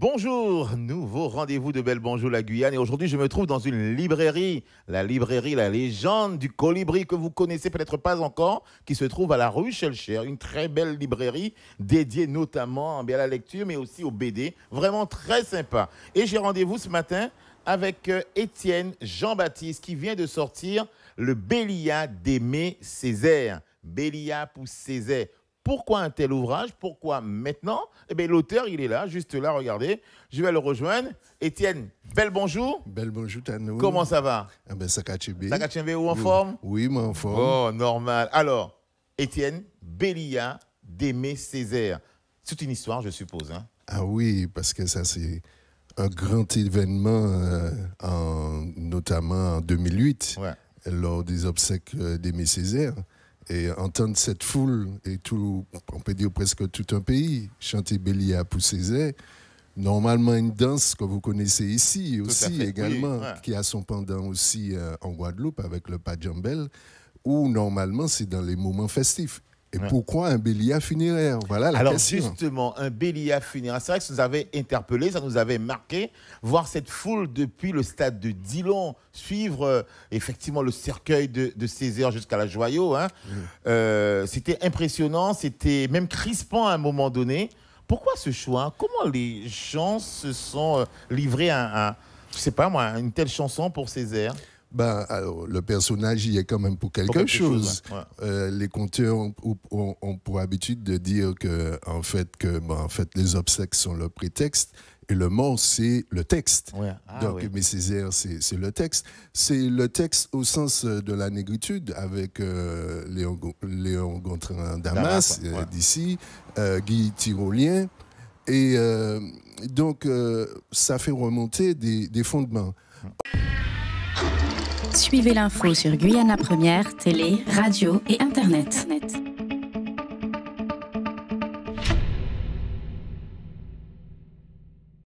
Bonjour, nouveau rendez-vous de Belle Bonjour la Guyane. Et aujourd'hui, je me trouve dans une librairie, la librairie La Légende du Colibri que vous connaissez peut-être pas encore, qui se trouve à la rue Chelcher, une très belle librairie dédiée notamment eh à la lecture, mais aussi aux BD. Vraiment très sympa. Et j'ai rendez-vous ce matin avec euh, Étienne Jean-Baptiste qui vient de sortir le Bélia d'Aimé Césaire. Bélia pour Césaire. Pourquoi un tel ouvrage Pourquoi maintenant Eh bien, l'auteur, il est là, juste là, regardez. Je vais le rejoindre. Étienne, bel bonjour. Bel bonjour, Tano. Comment ça va Eh bien, en forme Oui, mais en forme. Oh, normal. Alors, Étienne, Bélia d'aimer Césaire. C'est une histoire, je suppose. Hein ah oui, parce que ça, c'est un grand événement, euh, notamment en 2008, lors des obsèques euh, d'Aimé Césaire et entendre cette foule et tout, on peut dire presque tout un pays, chanter Bélier à Poussézé, normalement une danse que vous connaissez ici aussi également, qui a son pendant aussi euh, en Guadeloupe avec le Pajambel, où normalement c'est dans les moments festifs. Et pourquoi un bélier funéraire Voilà la Alors justement, un bélier funéraire, c'est vrai que ça nous avait interpellés, ça nous avait marqué, voir cette foule depuis le stade de Dillon suivre euh, effectivement le cercueil de, Césaire jusqu'à la Joyau. Hein. Euh, c'était impressionnant, c'était même crispant à un moment donné. Pourquoi ce choix Comment les gens se sont euh, livrés à, à je sais pas moi, une telle chanson pour Césaire ben, alors, le personnage y est quand même pour quelque, chose. Euh, les conteurs ont, pour habitude de dire que, en fait, que, ben, en fait, les obsèques sont le prétexte et le mort, c'est le texte. Ah donc, oui. mais Césaire, c'est le texte. C'est le texte au sens euh, de la négritude avec euh, Léon, Léon Damas, d'ici, Guy Tirolien. Et donc, ça fait remonter des, fondements. Hum. Suivez l'info sur Guyana Première, télé, radio et Internet. Internet.